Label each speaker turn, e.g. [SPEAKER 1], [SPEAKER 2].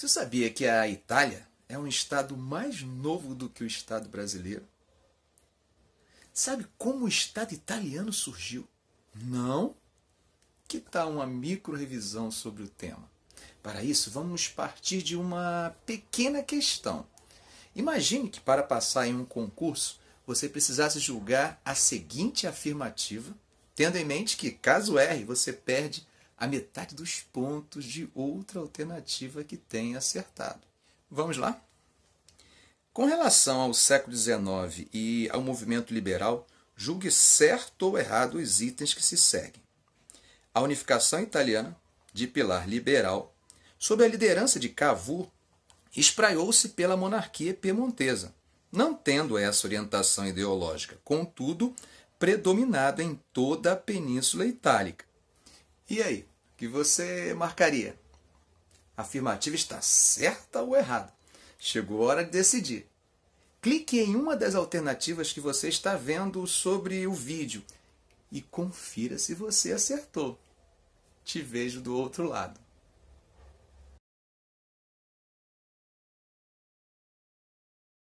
[SPEAKER 1] Você sabia que a Itália é um estado mais novo do que o estado brasileiro? Sabe como o estado italiano surgiu? Não? Que tal uma micro-revisão sobre o tema? Para isso, vamos partir de uma pequena questão. Imagine que para passar em um concurso, você precisasse julgar a seguinte afirmativa, tendo em mente que, caso erre, você perde a metade dos pontos de outra alternativa que tenha acertado. Vamos lá? Com relação ao século XIX e ao movimento liberal, julgue certo ou errado os itens que se seguem. A unificação italiana, de pilar liberal, sob a liderança de Cavour, espraiou-se pela monarquia piemontesa, não tendo essa orientação ideológica, contudo, predominada em toda a Península Itálica. E aí, que você marcaria? A afirmativa está certa ou errada? Chegou a hora de decidir. Clique em uma das alternativas que você está vendo sobre o vídeo e confira se você acertou. Te vejo do outro lado.